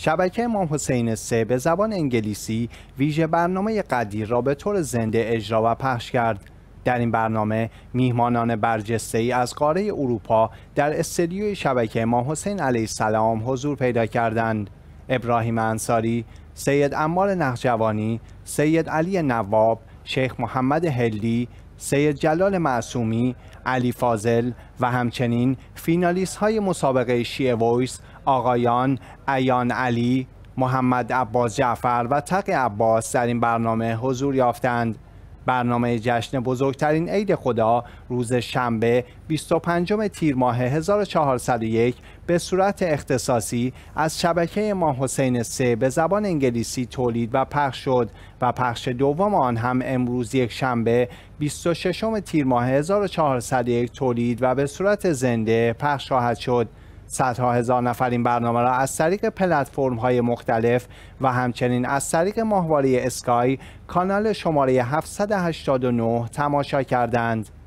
شبکه امام حسین سه به زبان انگلیسی ویژه برنامه قدیر را به طور زنده اجرا و پخش کرد. در این برنامه میهمانان برجسته ای از قاره اروپا در استدیوی شبکه امام حسین علیه السلام حضور پیدا کردند. ابراهیم انصاری، سید امار نخجوانی، سید علی نواب، شیخ محمد هلی، سید جلال معصومی، علی فاضل و همچنین فینالیست های مسابقه شیعه ویس آقایان ایان علی، محمد عباس جعفر و تق عباس در این برنامه حضور یافتند. برنامه جشن بزرگترین عید خدا روز شنبه 25 تیر ماه 1401 به صورت اختصاصی از شبکه ما حسین سه به زبان انگلیسی تولید و پخش شد و پخش دوم آن هم امروز یک شنبه 26 تیر ماه 1401 تولید و به صورت زنده پخش خواهد شد. صدها هزار نفر این برنامه را از طریق پلتفرم های مختلف و همچنین از طریق ماهواره اسکای کانال شماره 789 تماشا کردند.